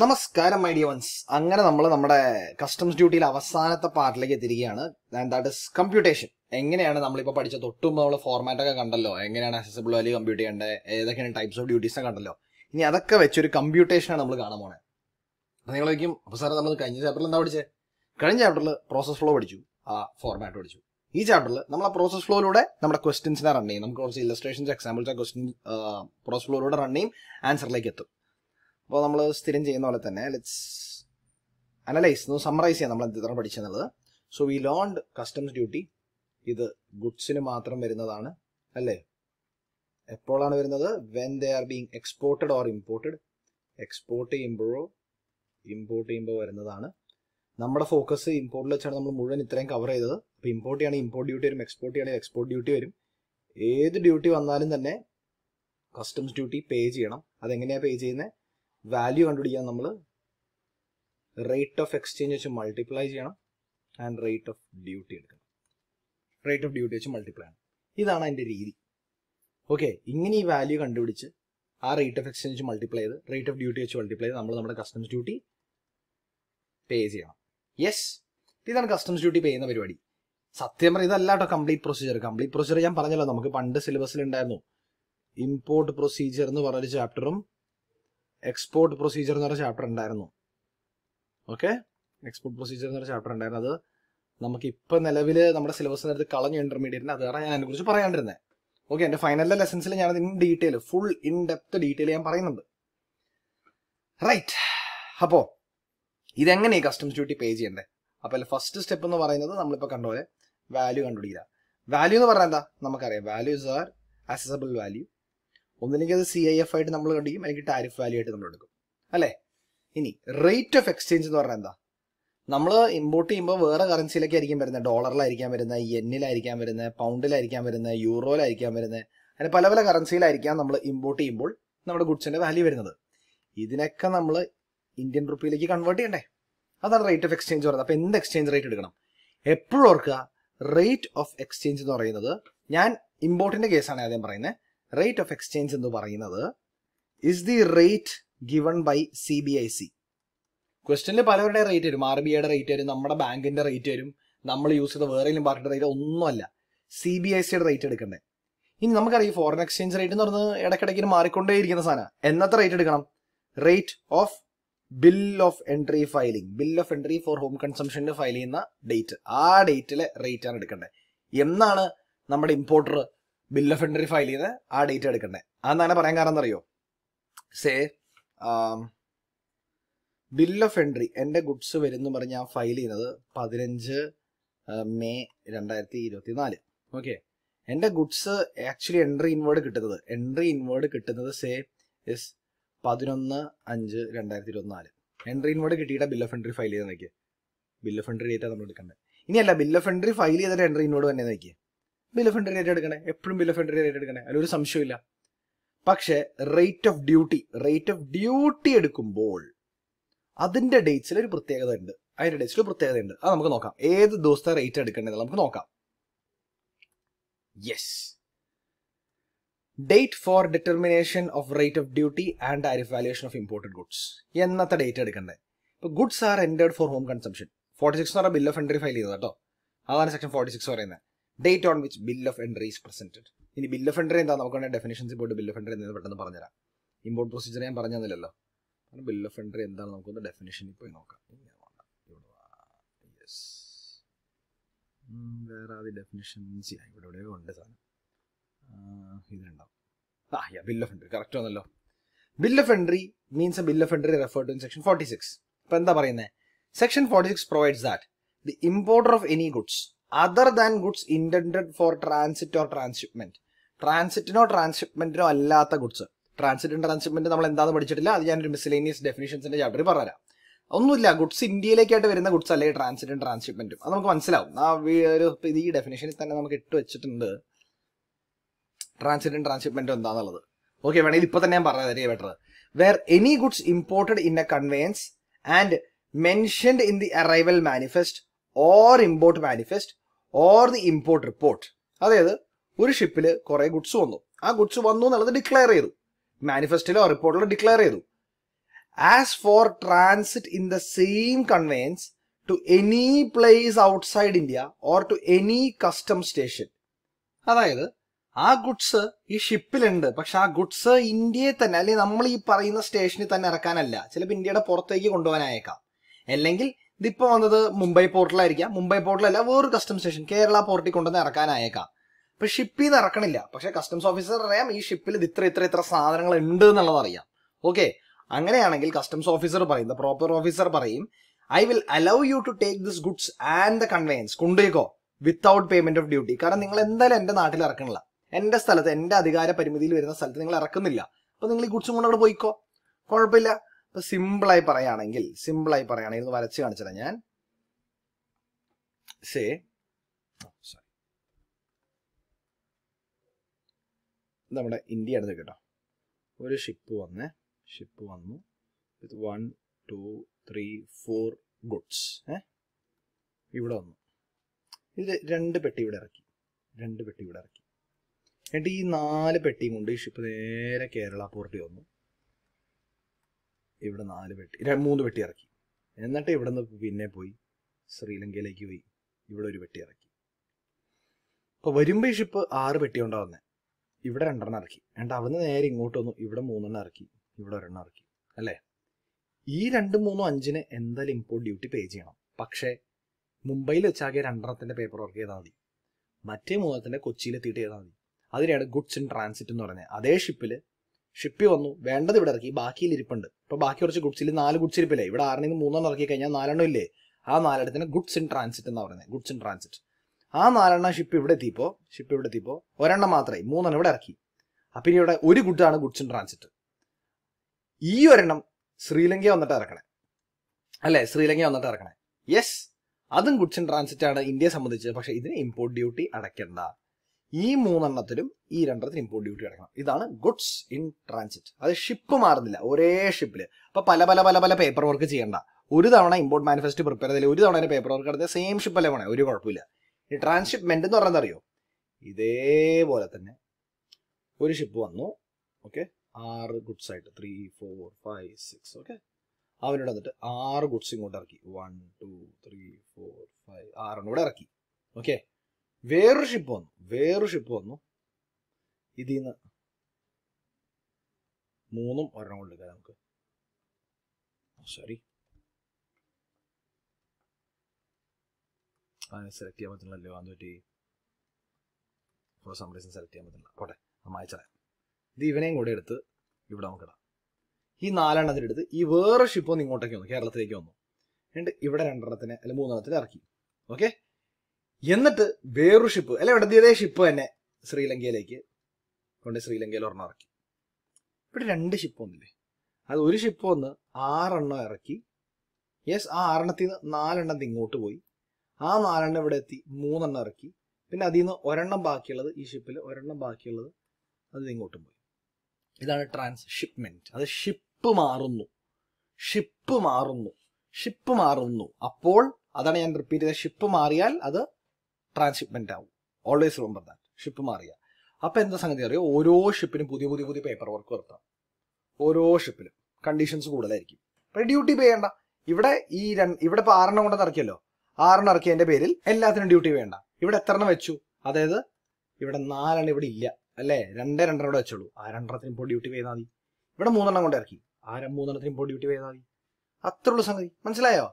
നമസ്കാരം my dear once അങ്ങനെ നമ്മൾ നമ്മുടെ കസ്റ്റംസ് ഡ്യൂട്ടിയിൽ അവസാനത്തെ പാർട്ടിലേക്ക് എത്തിരിക്കുകയാണ് ആൻഡ് ദാറ്റ് ഇസ് കമ്പ്യൂട്ടേഷൻ എങ്ങനെയാണ് നമ്മളിപ്പോൾ പഠിച്ച തൊട്ടും നമ്മൾ ഫോർമാറ്റ് ഒക്കെ കണ്ടല്ലോ എങ്ങനെയാണ് അക്സസിബിൾ വാല്യൂ കമ്പ്യൂട്ട് ചെയ്യേണ്ടത് ഏതൊക്കെയാണ് ടൈപ്സ് ഓഫ് ഡ്യൂട്ടീസ് കണ്ടല്ലോ ഇനി അതൊക്കെ വെച്ചൊരു കമ്പ്യൂട്ടേഷനാണ് നമ്മൾ കാണാൻ പോണേ അപ്പോൾ നിങ്ങൾ വയ്ക്കും അപ്പോൾ സാറേ നമ്മൾ കഴിഞ്ഞ ചാപ്റ്ററിൽ എന്താ പഠിച്ചത് കഴിഞ്ഞ ചാപ്റ്ററിൽ പ്രോസസ് ഫ്ലോ പഠിച്ചു ആ ഫോർമാറ്റ് പഠിച്ചു ഈ ചാപ്റ്ററിൽ നമ്മൾ ആ പ്രോസസ് ഫ്ലോയിലൂടെ നമ്മുടെ ക്വസ്റ്റ്യൻസിനെ റൺ ചെയ്യും നമുക്ക് കുറച്ച് ഇല്ലസ്ട്രേഷൻസ് എക്സാമ്പിൾസ് ആ ക്വസ്റ്റ്യൻ പ്രോസസ് ഫ്ലോയിലൂടെ റൺ ചെയ്യും ആൻസറിലേക്ക് എത്തും അപ്പോൾ നമ്മൾ സ്ഥിരം ചെയ്യുന്ന പോലെ തന്നെ ലെറ്റ്സ് അനലൈസ് ഒന്ന് സമ്മറൈസ് ചെയ്യാം നമ്മൾ എന്ത് പഠിച്ചെന്നുള്ളത് so we learnt customs duty ഇത് ഗുഡ്സിന് മാത്രം വരുന്നതാണ് അല്ലേ എപ്പോഴാണ് വരുന്നത് when they are being exported or imported export ചെയ്യുമ്പോഴോ ഇമ്പോർട്ട് ചെയ്യുമ്പോൾ വരുന്നതാണ് നമ്മുടെ ഫോക്കസ് ഇമ്പോർട്ടിൽ വെച്ചാണ് നമ്മൾ മുഴുവൻ ഇത്രയും കവർ ചെയ്തത് അപ്പോൾ ഇമ്പോർട്ട് ചെയ്യണമെങ്കിൽ ഇമ്പോർട്ട് ഡ്യൂട്ടി വരും എക്സ്പോർട്ട് ചെയ്യണമെങ്കിൽ എക്സ്പോർട്ട് ഡ്യൂട്ടി വരും ഏത് ഡ്യൂട്ടി വന്നാലും തന്നെ കസ്റ്റംസ് ഡ്യൂട്ടി പേ ചെയ്യണം അതെങ്ങനെയാണ് പേ ചെയ്യുന്നത് വാല്യൂ കണ്ടുപിടിക്കാൻ നമ്മൾ റേറ്റ് ഓഫ് എക്സ്ചേഞ്ച് വെച്ച് മൾട്ടിപ്ലൈ ചെയ്യണം ആൻഡ് റേറ്റ് ഓഫ് ഡ്യൂട്ടി എടുക്കണം റേറ്റ് ഓഫ് ഡ്യൂട്ടി വെച്ച് മൾട്ടിപ്ലൈ ആണ് ഇതാണ് അതിൻ്റെ രീതി ഓക്കെ ഇങ്ങനെ ഈ വാല്യൂ കണ്ടുപിടിച്ച് ആ റേറ്റ് ഓഫ് എക്സ്ചേഞ്ച് മൾട്ടിപ്ലൈ ചെയ്ത് റേറ്റ് ഓഫ് ഡ്യൂട്ടി വെച്ച് മൾട്ടിപ്ലൈ ചെയ്ത് നമ്മൾ നമ്മുടെ കസ്റ്റംസ് ഡ്യൂട്ടി പേ ചെയ്യണം യെസ് ഇതാണ് കസ്റ്റംസ് ഡ്യൂട്ടി പേ ചെയ്യുന്ന പരിപാടി സത്യം പറഞ്ഞാൽ ഇതല്ല കേട്ടോ കംപ്ലീറ്റ് പ്രൊസീജിയർ കംപ്ലീറ്റ് പ്രൊസീജിയർ ഞാൻ പറഞ്ഞല്ലോ നമുക്ക് പണ്ട് സിലബസിൽ ഉണ്ടായിരുന്നു ഇമ്പോർട്ട് പ്രൊസീജിയർ എന്ന് പറഞ്ഞൊരു ചാപ്റ്ററും എക്സ്പോർട്ട് പ്രൊസീജിയർ എന്ന് പറഞ്ഞ ചാപ്റ്റർ ഉണ്ടായിരുന്നു ഓക്കെ എക്സ്പോർട്ട് പ്രൊസീജിയർ എന്ന് പറഞ്ഞ ചാപ്റ്റർ ഉണ്ടായിരുന്നു അത് നമുക്ക് ഇപ്പൊ നിലവിൽ നമ്മുടെ സിലബസിന് അടുത്ത് കളഞ്ഞു ഇന്റർമീഡിയറ്റിന് അതാണ് ഞാൻ അതിനെക്കുറിച്ച് പറയാണ്ടിരുന്നത് ഓക്കെ എന്റെ ഫൈനലിലെ ലെസൺസിൽ ഞാൻ in detail full in depth detail ഞാൻ പറയുന്നുണ്ട് റൈറ്റ് അപ്പോ ഇതെങ്ങനെ ഈ കസ്റ്റംസ് ഡ്യൂട്ടി പേ ചെയ്യണ്ടേ അപ്പോൾ ഫസ്റ്റ് സ്റ്റെപ്പ് എന്ന് പറയുന്നത് നമ്മളിപ്പോ കണ്ടുപോലെ വാല്യൂ കണ്ടുപിടിക്കുക വാല്യൂ എന്ന് പറഞ്ഞാൽ എന്താ നമുക്കറിയാം വാല്യൂസ് ആർ അസസബിൾ വാല്യൂ ഒന്നില്ലെങ്കിൽ അത് സി ഐ എഫ് ആയിട്ട് നമ്മൾ കണ്ടിക്കും അല്ലെങ്കിൽ ടാരിഫ് വാല്യൂ ആയിട്ട് നമ്മൾ എടുക്കും അല്ലേ ഇനി റേറ്റ് ഓഫ് എക്സ്ചേഞ്ച് എന്ന് പറഞ്ഞാൽ എന്താ നമ്മൾ ഇമ്പോർട്ട് ചെയ്യുമ്പോൾ വേറെ കറൻസിയിലൊക്കെ ആയിരിക്കും വരുന്നത് ഡോളറിലായിരിക്കാൻ വരുന്നത് എന്നിലായിരിക്കാൻ വരുന്നത് പൗണ്ടിലായിരിക്കാൻ വരുന്നത് യൂറോയിലായിരിക്കാൻ വരുന്നത് അങ്ങനെ പല പല കറൻസിയിലായിരിക്കാം നമ്മൾ ഇമ്പോർട്ട് ചെയ്യുമ്പോൾ നമ്മുടെ ഗുഡ്സിന്റെ വാല്യൂ വരുന്നത് ഇതിനൊക്കെ നമ്മൾ ഇന്ത്യൻ റുപ്പിയിലേക്ക് കൺവേർട്ട് ചെയ്യണ്ടേ അതാണ് റേറ്റ് ഓഫ് എക്സ്ചേഞ്ച് പറയുന്നത് അപ്പോൾ എന്ത് എക്സ്ചേഞ്ച് റേറ്റ് എടുക്കണം എപ്പോഴും ഓർക്കുക റേറ്റ് ഓഫ് എക്സ്ചേഞ്ച് എന്ന് പറയുന്നത് ഞാൻ ഇമ്പോർട്ടിന്റെ കേസാണ് ആദ്യം പറയുന്നത് റേറ്റ് ഓഫ് എക്സ്ചേഞ്ച് എന്ന് പറയുന്നത് is the rate given by C B I C ക്വസ്റ്റനിൽ പലവരുടെ റേറ്റ് വരും ആർ ബി ഐയുടെ റേറ്റ് വരും നമ്മുടെ ബാങ്കിന്റെ റേറ്റ് വരും നമ്മൾ യൂസ് ചെയ്ത വേറെയും പാർട്ടിയുടെ റേറ്റ് ഒന്നുമല്ല സി ബി ഐ സിയുടെ റേറ്റ് എടുക്കണ്ടേ ഇനി നമുക്കറിയാം ഫോറിൻ എക്സ്ചേഞ്ച് റേറ്റ് എന്ന് പറഞ്ഞത് ഇടയ്ക്കിടയ്ക്ക് ഇരിക്കുന്ന സാധനം എന്നത്തെ റേറ്റ് എടുക്കണം rate of bill of entry filing bill of entry for home കൺസംഷന് ഫയൽ ചെയ്യുന്ന ഡേറ്റ് ആ ഡേറ്റിലെ റേറ്റ് ആണ് എടുക്കേണ്ടത് എന്നാണ് നമ്മുടെ importer bill of entry file ചെയ്ത് ആ ഡേറ്റ് എടുക്കണ്ടേ അതെന്നാണ് പറയാൻ കാരണം എന്നറിയോ സേ ബിൽ ഓഫ് എൻട്രി എൻ്റെ ഗുഡ്സ് വരുന്നു പറഞ്ഞ് ഞാൻ ഫയൽ ചെയ്യുന്നത് പതിനഞ്ച് മെയ് രണ്ടായിരത്തി ഇരുപത്തി നാല് ഓക്കെ എൻ്റെ ഗുഡ്സ് ആക്ച്വലി എൻട്രി ഇൻവേർഡ് കിട്ടുന്നത് എൻട്രി ഇൻവേർഡ് കിട്ടുന്നത് സേ എസ് പതിനൊന്ന് അഞ്ച് രണ്ടായിരത്തി ഇരുപത്തി നാല് എൻട്രി ഇൻവേർഡ് കിട്ടിയിട്ട് ബിൽ ഓഫ് എൻട്രി ഫയൽ ചെയ്ത് നോക്കിയേ ബിൽ ഓഫ് എൻട്രി ഡേറ്റാണ് നമ്മൾ എടുക്കേണ്ടത് ഇനിയല്ല ബിൽ ഓഫ് എൻട്രി ഫയൽ ചെയ്തിട്ട് എൻട്രി ഇൻവേർഡ് തന്നെ നോക്കിയേ ബിൽ ഓഫ് എൻട്രി എടുക്കണേ എപ്പോഴും ബിൽ ഓഫ് എൻട്രി എടുക്കണേ അതിലൊരു സംശയമില്ല പക്ഷേ rate of duty rate of duty എടുക്കുമ്പോൾ അതിന്റെ ഡേറ്റ്സിൽ ഒരു പ്രത്യേകത ഉണ്ട് അതിന്റെ ഡേറ്റ്സിൽ ഒരു പ്രത്യേകത ഉണ്ട് അത് നമുക്ക് നോക്കാം ഏത് ദിവസത്തെ റേറ്റ് എടുക്കേണ്ടത് നമുക്ക് നോക്കാം yes date for determination of rate of duty and tariff of imported goods എന്നത്തെ ഡേറ്റ് എടുക്കേണ്ടത് ഇപ്പൊ goods are entered for home consumption forty six എന്ന് പറഞ്ഞാൽ ബിൽ ഓഫ് എൻട്രി ഫയൽ ചെയ്തത് കേട്ടോ അതാണ് സെക്ഷൻ ഫോർട്ടി സിക്സ് പറയുന്നത് date on which bill of entry is presented ഇനി ബിൽ ഓഫ് എൻട്രി എന്താ നമുക്ക് ഡെഫിനേഷൻസ് പോയിട്ട് ബിൽ ഓഫ് എൻട്രി എന്താ പെട്ടെന്ന് പറഞ്ഞുതരാം ഇമ്പോർട്ട് പ്രൊസീജിയർ ഞാൻ പറഞ്ഞതല്ലോ തന്നില്ലല്ലോ ബിൽ ഓഫ് എൻട്രി എന്താണ് നമുക്കൊന്ന് ഡെഫിനേഷൻ പോയി നോക്കാം വേറെ അത് ഡെഫിനേഷൻസ് ഇവിടെ ഇവിടെ ഉണ്ട് സാധനം ഇതിലുണ്ടാവും ആ yeah bill of entry correct ആണല്ലോ bill of entry means a bill of entry refer to in section forty six ഇപ്പം എന്താ പറയുന്നത് section forty six provides that the importer of any goods other than goods intend for transit or transshipment ട്രാൻസിറ്റിനോ ട്രാൻസ്ഷിപ്മെന്റിനോ അല്ലാത്ത goods transit transshipment നമ്മൾ എന്താണെന്ന് പഠിച്ചിട്ടില്ല അത് ഞാനൊരു മിസ്ലേനിയസ് ഡെഫിനിഷൻസിന്റെ ചാപ്റ്ററിൽ പറഞ്ഞുതരാം ഒന്നുമില്ല ഗുഡ്സ് ഇന്ത്യയിലേക്കായിട്ട് വരുന്ന ഗുഡ്സ് അല്ലേ ട്രാൻസിറ്റും ട്രാൻസ്ഷിപ്മെന്റും അത് നമുക്ക് മനസ്സിലാവും ആ ഒരു ഈ ഡെഫിനേഷനിൽ തന്നെ നമുക്ക് ഇട്ട് വെച്ചിട്ടുണ്ട് ട്രാൻസിറ്റും ട്രാൻസ്ഷിപ്മെന്റും എന്താന്നുള്ളത് ഓക്കെ വേണമെങ്കിൽ ഇപ്പൊ തന്നെ ഞാൻ പറഞ്ഞു തരിക better where any goods imported in a conveyance and mentioned in the arrival manifest or import manifest or the import report അതായത് ഒരു ഷിപ്പിൽ കുറേ ഗുഡ്സ് വന്നു ആ ഗുഡ്സ് വന്നു എന്നുള്ളത് ഡിക്ലെയർ ചെയ്തു മാനിഫെസ്റ്റിലോ റിപ്പോർട്ടിലോ ഡിക്ലെയർ ചെയ്തു as for transit in the same conveyance to any place outside India or to any custom station അതായത് ആ ഗുഡ്സ് ഈ ഷിപ്പിലുണ്ട് പക്ഷെ ആ ഗുഡ്സ് ഇന്ത്യയെ തന്നെ അല്ലെങ്കിൽ നമ്മൾ ഈ പറയുന്ന സ്റ്റേഷനിൽ തന്നെ ഇറക്കാനല്ല ചിലപ്പോൾ ഇന്ത്യയുടെ പുറത്തേക്ക് കൊണ്ടുപോകാനായേക്കാം അല്ലെങ്കിൽ ഇതിപ്പോൾ വന്നത് മുംബൈ പോർട്ടിലായിരിക്കാം മുംബൈ പോർട്ടിലല്ല വേറൊരു കസ്റ്റം സ്റ്റേഷൻ കേരള പോർട്ടിൽ കൊണ്ടുവന്ന് ഇറക്കാനായേക്കാം ഇപ്പൊ ഷിപ്പിൽ നിന്ന് ഇറക്കണില്ല പക്ഷെ കസ്റ്റംസ് ഓഫീസർ അറിയാം ഈ ഷിപ്പിൽ ഇത് ഇത്ര ഇത്ര ഇത്ര സാധനങ്ങൾ ഉണ്ട് എന്നുള്ളത് അറിയാം ഓക്കെ അങ്ങനെയാണെങ്കിൽ കസ്റ്റംസ് ഓഫീസർ പറയും പ്രോപ്പർ ഓഫീസർ പറയും I will allow you to take this goods and the conveyance കൊണ്ടുപോയിക്കോ വിത്തൗട്ട് പേയ്മെന്റ് ഓഫ് ഡ്യൂട്ടി കാരണം നിങ്ങൾ എന്തായാലും എന്റെ നാട്ടിൽ ഇറക്കണില്ല എന്റെ സ്ഥലത്ത് എന്റെ അധികാര പരിമിതിയിൽ വരുന്ന സ്ഥലത്ത് നിങ്ങൾ ഇറക്കുന്നില്ല അപ്പൊ നിങ്ങൾ ഈ ഗുഡ്സും കൊണ്ട് അവിടെ പോയിക്കോ കുഴപ്പമില്ല അപ്പൊ സിമ്പിളായി പറയുകയാണെങ്കിൽ സിമ്പിളായി പറയുകയാണെങ്കിൽ ഒന്ന് വരച്ച് കാണിച്ചത് ഞാൻ സേ സോറി നമ്മുടെ ഇന്ത്യ അടുത്ത് കേട്ടോ ഒരു ഷിപ്പ് വന്ന് ഷിപ്പ് വന്നു with one two three four goods ഏ ഇവിടെ വന്നു ഇത് രണ്ട് പെട്ടി ഇവിടെ ഇറക്കി രണ്ട് പെട്ടി ഇവിടെ ഇറക്കി എന്നിട്ട് ഈ നാല് പെട്ടിയും കൊണ്ട് ഈ ഷിപ്പ് നേരെ കേരള പോർട്ടി വന്നു ഇവിടെ നാല് വെട്ടി മൂന്ന് വെട്ടി ഇറക്കി എന്നിട്ട് ഇവിടെ നിന്ന് പിന്നെ പോയി ശ്രീലങ്കയിലേക്ക് പോയി ഇവിടെ ഒരു വെട്ടി ഇറക്കി അപ്പോൾ വരുമ്പോ ഈ ഷിപ്പ് ആറ് വെട്ടി കൊണ്ടാണ് ഇവിടെ രണ്ടെണ്ണം ഇറക്കി എന്നിട്ട് അവിടുന്ന് നേരെ ഇങ്ങോട്ട് വന്നു ഇവിടെ മൂന്നെണ്ണം ഇറക്കി ഇവിടെ ഒരെണ്ണം ഇറക്കി അല്ലേ ഈ രണ്ടും മൂന്നും അഞ്ചിന് എന്തായാലും ഇമ്പോർട്ട് ഡ്യൂട്ടി പേ ചെയ്യണം പക്ഷേ മുംബൈയിൽ വെച്ചാകെ രണ്ടെണ്ണത്തിന്റെ പേപ്പർ വർക്ക് ചെയ്താൽ മതി മറ്റേ മൂന്നത്തിന്റെ കൊച്ചിയിലെത്തിയിട്ട് ചെയ്താൽ മതി അതിനെയാണ് ഗുഡ്സ് ഇൻ ട്രാൻസിറ്റ് എന്ന് പറഞ്ഞത് അതേ ഷിപ്പിൽ ഷിപ്പി വന്നു വേണ്ടത് ഇവിടെ ഇറക്കി ബാക്കിയിൽ ഇരിപ്പുണ്ട് ഇപ്പൊ ബാക്കി കുറച്ച് ഗുഡ്സിൽ നാല് ഗുഡ്സ് ഇരിപ്പില്ലേ ഇവിടെ ആറിന് മൂന്നെണ്ണം ഇറക്കി കഴിഞ്ഞാൽ നാലെണ്ണം ഇല്ലേ ആ നാലെണ്ണത്തിന് ഗുഡ്സ് ഇൻ ട്രാൻസിറ്റ് എന്ന് പറയുന്നത് ഗുഡ്സ് ഇൻ ട്രാൻസിറ്റ് ആ നാലെണ്ണം ഷിപ്പ് ഇവിടെ എത്തിയപ്പോൾ ഷിപ്പ് ഇവിടെ എത്തിയപ്പോൾ ഒരെണ്ണം മാത്രമേ മൂന്നെണ്ണം ഇവിടെ ഇറക്കി അപ്പൊ ഇനി ഇവിടെ ഒരു ഗുഡാണ് ഗുഡ്സ് ഇൻ ട്രാൻസിറ്റ് ഈ ഒരെണ്ണം ശ്രീലങ്ക വന്നിട്ട് ഇറക്കണേ അല്ലെ ശ്രീലങ്ക വന്നിട്ട് ഇറക്കണേ യെസ് അതും ഗുഡ്സ് ഇൻ ട്രാൻസിറ്റ് ആണ് ഇന്ത്യയെ സംബന്ധിച്ച് പക്ഷെ ഇതിന് ഇമ്പോർട്ട് ഡ്യൂട്ടി അടയ്ക്കണ്ട ഈ മൂന്നെണ്ണത്തിലും ഈ രണ്ടെണ്ണത്തിന് ഇമ്പോർട്ട് ഡ്യൂട്ടി അടക്കണം ഇതാണ് ഗുഡ്സ് ഇൻ ട്രാൻസിറ്റ് അത് ഷിപ്പ് മാറുന്നില്ല ഒരേ ഷിപ്പിൽ അപ്പൊ പല പല പല പല പേപ്പർ വർക്ക് ചെയ്യേണ്ട ഒരു തവണ ഇമ്പോർട്ട് മാനിഫെസ്റ്റ് പ്രിപ്പയർ ചെയ്തില്ല ഒരു തവണ പേപ്പർ വർക്ക് നടത്തിയ സെയിം ഷിപ്പ് അല്ലേ വേണേ ഒരു കുഴപ്പമില്ല ഈ ട്രാൻസ്ഷിപ്മെന്റ് എന്ന് പറയുന്നത് അറിയോ ഇതേപോലെ തന്നെ ഒരു ഷിപ്പ് വന്നു ഓക്കെ ആറ് ഗുഡ്സ് ആയിട്ട് three four five six okay അവനോട് വന്നിട്ട് ആറ് ഗുഡ്സ് ഇങ്ങോട്ട് ഇറക്കി one two three four five ആറിനോട് ഇറക്കി ഓക്കെ വേറൊരു ഷിപ്പ് വന്നു വേറൊരു ഷിപ്പ് വന്നു ഇതിൽ നിന്ന് മൂന്നും ഒരെണ്ണം കൊണ്ടെടുക്കാം നമുക്ക് സോറി അതിനെ സെലക്ട് ചെയ്യാൻ പറ്റുന്നില്ലല്ലോ അന്ന് പറ്റി ഫോർ സം റീസൺ സെലക്ട് ചെയ്യാൻ പറ്റുന്നില്ല പോട്ടെ മായച്ചളയാം ഇത് ഇവനെയും കൂടെ എടുത്ത് ഇവിടെ ഇടാം ഈ നാലെണ്ണത്തിന് എടുത്ത് ഈ വേറെ ഷിപ്പ് ഒന്ന് ഇങ്ങോട്ടേക്ക് വന്നു കേരളത്തിലേക്ക് വന്നു എന്നിട്ട് ഇവിടെ രണ്ടെണ്ണത്തിനെ അല്ലെങ്കിൽ മൂന്നെണ്ണത്തിന് ഇറക്കി ഓക്കെ എന്നിട്ട് വേറൊരു ഷിപ്പ് അല്ലെ ഇടതിയതേ ഷിപ്പ് തന്നെ ശ്രീലങ്കയിലേക്ക് കൊണ്ട് ശ്രീലങ്കയിൽ ഒരെണ്ണം ഇറക്കി ഇവിടെ രണ്ട് ഷിപ്പ് ഒന്നില്ലേ അത് ഒരു ഷിപ്പ് ഒന്ന് ആറെണ്ണം ഇറക്കി യെസ് ആ ആറെണ്ണത്തിൽ നിന്ന് നാലെണ്ണം ഇങ്ങോട്ട് പോയി ആ നാലെണ്ണം ഇവിടെ എത്തി മൂന്നെണ്ണം ഇറക്കി പിന്നെ അതിൽ നിന്ന് ഒരെണ്ണം ബാക്കിയുള്ളത് ഈ ഷിപ്പിൽ ഒരെണ്ണം ബാക്കിയുള്ളത് അത് ഇങ്ങോട്ടും പോയി ഇതാണ് ഷിപ്മെന്റ് അത് ഷിപ്പ് മാറുന്നു ഷിപ്പ് മാറുന്നു ഷിപ്പ് മാറുന്നു അപ്പോൾ അതാണ് ഞാൻ റിപ്പീറ്റ് ചെയ്ത ഷിപ്പ് മാറിയാൽ അത് ട്രാൻസ്ഷിപ്മെന്റ് ആവും ഓൾവേസ് റിമെമ്പർ ദാറ്റ് ഷിപ്പ് മാറിയ അപ്പൊ എന്താ സംഗതി അറിയോ ഓരോ ഷിപ്പിനും പുതിയ പുതിയ പുതിയ പേപ്പർ വർക്ക് വരുത്താം ഓരോ ഷിപ്പിലും കണ്ടീഷൻസ് കൂടുതലായിരിക്കും അപ്പം ഡ്യൂട്ടി പേ ചെയ്യണ്ട ഇവിടെ ഈ രണ്ട് ഇവിടെ ഇപ്പൊ ആറെണ്ണം കൊണ്ട് ഇറക്കിയല്ലോ ആറെണ്ണം ഇറക്കിയതിന്റെ പേരിൽ എല്ലാത്തിനും ഡ്യൂട്ടി വേണ്ട ഇവിടെ എത്രണ്ണം വെച്ചു അതായത് ഇവിടെ നാലെണ്ണം ഇവിടെ ഇല്ല അല്ലേ രണ്ടേ രണ്ടെണ്ണം ഇവിടെ വെച്ചോളൂ ആ രണ്ടെണ്ണത്തിനും ഇപ്പോൾ ഡ്യൂട്ടി ചെയ്താൽ മതി ഇവിടെ മൂന്നെണ്ണം കൊണ്ട് ഇറക്കി ആ മൂന്നെണ്ണത്തിന് ഇപ്പോൾ ഡ്യൂട്ടി ചെയ്താൽ മതി അത്രയുള്ള സംഗതി മനസ്സിലായോ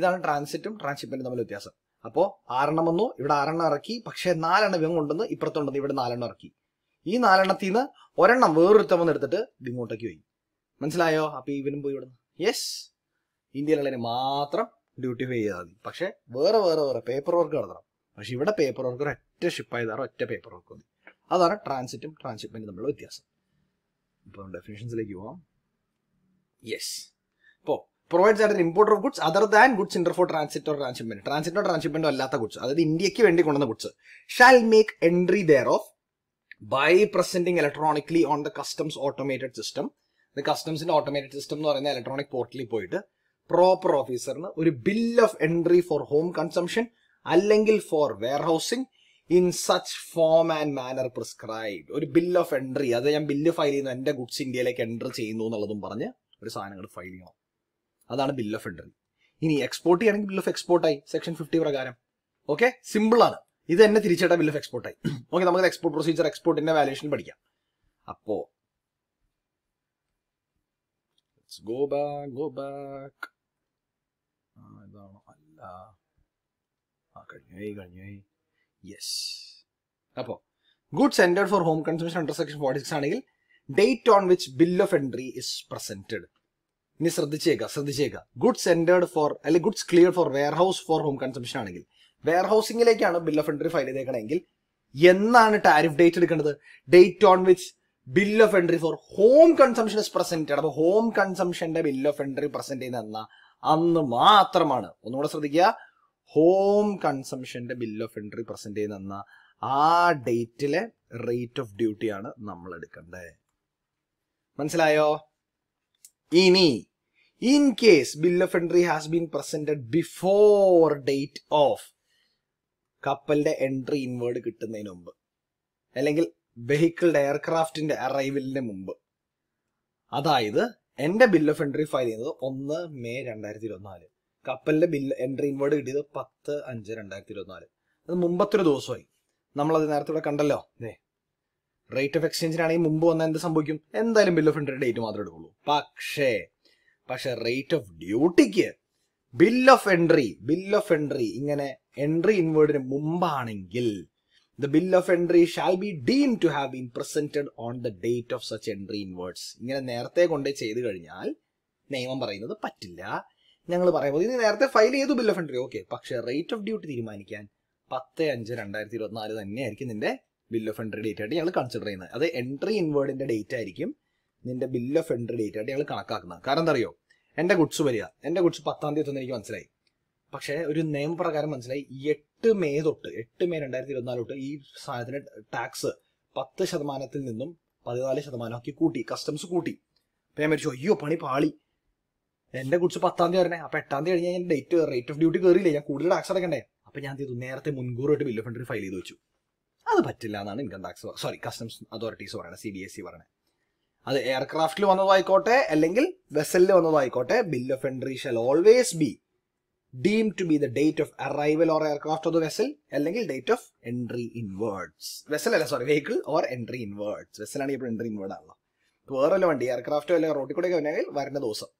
ഇതാണ് ട്രാൻസിറ്റും ട്രാൻസ്ഷിപ്പിനും തമ്മിൽ വ്യത്യാസം അപ്പോൾ ആറെണ്ണം വന്നു ഇവിടെ ആറെണ്ണം ഇറക്കി പക്ഷേ നാലെണ്ണം ഇവൻ കൊണ്ടുവന്ന് ഇപ്പുറത്തുണ്ടെന്ന് ഇവിടെ നാലെണ്ണം ഇറക്കി ഈ നാലെണ്ണത്തിൽ നിന്ന് ഒരെണ്ണം വേറൊരുത്തം വന്ന് എടുത്തിട്ട് ഇങ്ങോട്ടേക്ക് പോയി മനസ്സിലായോ അപ്പൊ ഇവനും പോയി ഇവിടുന്ന് യെസ് ഇന്ത്യയിലുള്ളതിനെ മാത്രം ഡ്യൂട്ടിഫൈ ചെയ്താൽ മതി പക്ഷേ വേറെ വേറെ വേറെ പേപ്പർ വർക്ക് നടത്തണം പക്ഷെ ഇവിടെ പേപ്പർ വർക്ക് ഒറ്റ ഷിപ്പ് ആയതാണ് ഒറ്റ പേപ്പർ വർക്ക് മതി അതാണ് ട്രാൻസിറ്റും ട്രാൻസ്ഷിപ്മെന്റും തമ്മിലുള്ള വ്യത്യാസം ഇപ്പൊ ഡെഫിനേഷൻസിലേക്ക് പോവാം യെസ് അപ്പോ പ്രൊവൈഡ്സ് ആയിട്ട് import of goods other than goods inter for transit or transshipment transit or transshipment അല്ലാത്ത ഗുഡ്സ് അതായത് ഇന്ത്യക്ക് വേണ്ടി കൊണ്ടുവന്ന goods shall make entry thereof by presenting electronically on the customs automated system the കസ്റ്റംസിന്റെ automated system എന്ന് പറയുന്ന electronic പോർട്ടലിൽ പോയിട്ട് പ്രോപ്പർ ഓഫീസറിന് ഒരു bill of entry for home consumption അല്ലെങ്കിൽ for warehousing in such form and manner prescribe ഒരു bill of entry അത് ഞാൻ ബില്ല് ഫയൽ ചെയ്യുന്നു എന്റെ ഗുഡ്സ് ഇന്ത്യയിലേക്ക് എൻട്രി ചെയ്യുന്നു എന്നുള്ളതും പറഞ്ഞ് ഒരു സാധനങ്ങൾ ഫയൽ ചെയ്യണം അതാണ് ബിൽ ഓഫ് എൻട്രി ഇനി എക്സ്പോർട്ട് ചെയ്യണമെങ്കിൽ ബിൽ ഓഫ് എക്സ്പോർട്ടായി സെക്ഷൻ ഫിഫ്റ്റി പ്രകാരം ഓക്കെ ആണ് ഇത് തന്നെ തിരിച്ചേട്ടാ ബിൽ ഓഫ് എക്സ്പോർട്ടായി ഓക്കെ നമുക്ക് എക്സ്പോർട്ട് പ്രൊസീജർ എക്സ്പോർട്ടിന്റെ വാല്യുവേഷൻ പഠിക്കാം അപ്പോ ഗോ ബാക്ക് ഗോ ബാക്ക് അല്ല ആ കഴിഞ്ഞുപോയി യെസ് അപ്പോൾ goods entered for home consumption under section forty six ആണെങ്കിൽ date on which bill of entry is presented ഇനി ശ്രദ്ധിച്ചേക്കുക ശ്രദ്ധിച്ചേക്കുക ഗുഡ്സ് എൻറ്റേർഡ് ഫോർ അല്ലെങ്കിൽ goods clear for warehouse for home consumption ആണെങ്കിൽ വെയർ ഹൗസിംഗിലേക്കാണ് ബിൽ ഓഫ് എൻട്രി ഫയൽ ചെയ്തേക്കണമെങ്കിൽ എന്നാണ് ടാരിഫ് ഡേറ്റ് എടുക്കേണ്ടത് date on which bill of entry for home consumption is present അപ്പോൾ ഹോം കൺസംഷന്റെ ബിൽ ഓഫ് എൻട്രി പ്രസന്റ് ചെയ്യുന്ന എന്നാ അന്ന് മാത്രമാണ് ഒന്നുകൂടെ ശ്രദ്ധിക്കുക ഹോം കൺസംഷന്റെ ബിൽ ഓഫ് എൻട്രി പ്രസന്റ് ചെയ്യുന്ന എന്നാ ആ ഡേറ്റിലെ റേറ്റ് ഓഫ് ഡ്യൂട്ടിയാണ് നമ്മൾ എടുക്കേണ്ടത് മനസ്സിലായോ ഇനി in case bill of entry has been presented before date of കപ്പലിന്റെ എൻട്രി ഇൻവേർഡ് കിട്ടുന്നതിന് മുമ്പ് അല്ലെങ്കിൽ വെഹിക്കിളുടെ എയർക്രാഫ്റ്റിന്റെ അറൈവലിന് മുമ്പ് അതായത് എന്റെ ബിൽ ഓഫ് എൻട്രി ഫയൽ ചെയ്യുന്നത് ഒന്ന് മെയ് രണ്ടായിരത്തി ഇരുപത്തിനാല് കപ്പലിന്റെ ബിൽ എൻട്രി ഇൻവേർഡ് കിട്ടിയത് പത്ത് അഞ്ച് രണ്ടായിരത്തി ഇരുപത്തിനാല് അത് മുമ്പത്തൊരു ദിവസമായി നമ്മളത് നേരത്തെ ഇവിടെ കണ്ടല്ലോ ഏ റേറ്റ് ഓഫ് എക്സ്ചേഞ്ചിനാണെങ്കിൽ മുമ്പ് വന്നാൽ എന്ത് സംഭവിക്കും എന്തായാലും ബിൽ ഓഫ് എൻട്രി ഡേറ്റ് മാത്രമേ എടുക്കുള്ളൂ പക്ഷേ പക്ഷെ റേറ്റ് ഓഫ് ഡ്യൂട്ടിക്ക് bill of entry bill of entry ഇങ്ങനെ എൻട്രി ഇൻവേർഡിന് മുമ്പാണെങ്കിൽ the bill of entry shall be deem to have been presented on the date of such entry inwards ഇങ്ങനെ നേരത്തെ കൊണ്ടേ ചെയ്തു കഴിഞ്ഞാൽ നിയമം പറയുന്നത് പറ്റില്ല ഞങ്ങൾ പറയുമ്പോൾ ഇനി നേരത്തെ ഫയൽ ചെയ്തു ബിൽ ഓഫ് എൻട്രി ഓക്കെ പക്ഷേ റേറ്റ് ഓഫ് ഡ്യൂട്ടി തീരുമാനിക്കാൻ പത്ത് അഞ്ച് രണ്ടായിരത്തി ഇരുപത്തിനാല് തന്നെയായിരിക്കും നിന്റെ ബിൽ ഓഫ് എൻട്രി ഡേറ്റ് ആയിട്ട് ഞങ്ങൾ കൺസിഡർ ചെയ്യുന്നത് അത് എൻട്രി ഇൻവേർഡിന്റെ ഡേറ്റ് ആയിരിക്കും നിന്റെ ബിൽ ഓഫ് എൻട്രി ഡേറ്റ് ആയിട്ട് ഞങ്ങൾ കണക്കാക്കുന്നത് കാരണം എന്താ അറിയോ എന്റെ ഗുഡ്സ് വരിക എന്റെ ഗുഡ്സ് പത്താം തീയതി എനിക്ക് മനസ്സിലായി പക്ഷേ ഒരു നിയമപ്രകാരം മനസ്സിലായി എട്ട് മേ തൊട്ട് എട്ട് മേ രണ്ടായിരത്തി ഇരുപത്തിനാല് തൊട്ട് ഈ സാധനത്തിന് ടാക്സ് പത്ത് ശതമാനത്തിൽ നിന്നും പതിനാല് ശതമാനമാക്കി കൂട്ടി കസ്റ്റംസ് കൂട്ടി അപ്പം ഞാൻ മരിച്ചു അയ്യോ പണി പാളി എന്റെ ഗുഡ്സ് പത്താം തീയതി വരണേ അപ്പൊ എട്ടാം തീയതി കഴിഞ്ഞാൽ ഞാൻ ഡേറ്റ് റേറ്റ് ഓഫ് ഡ്യൂട്ടി കയറിയില്ലേ ഞാൻ കൂടുതൽ ടാക്സ് അടക്കണ്ടേ അപ്പൊ ഞാൻ ചെയ്തു നേരത്തെ മുൻകൂറായിട്ട് ബില്ല് ഓഫ് ഫയൽ ചെയ്ത് വെച്ചു അത് പറ്റില്ല എന്നാണ് income tax sorry customs authorities പറയണേ സി ബി എസ് സി പറയണേ അത് എയർക്രാഫ്റ്റിൽ വന്നതായിക്കോട്ടെ അല്ലെങ്കിൽ വെസലിൽ വന്നതായിക്കോട്ടെ bill of entry shall always be deem to be the date of arrival or aircraft of the vessel അല്ലെങ്കിൽ date of entry inwards vessel അല്ല sorry vehicle or entry inwards വെസലാണ് ഇപ്പോൾ എൻട്രി ഇൻ വേർഡ് ആണല്ലോ വേറെ വല്ല വണ്ടി എയർക്രാഫ്റ്റോ അല്ലെങ്കിൽ റോട്ടിൽ കൂടെ വന്നെങ്കിൽ വരുന്ന ദിവസം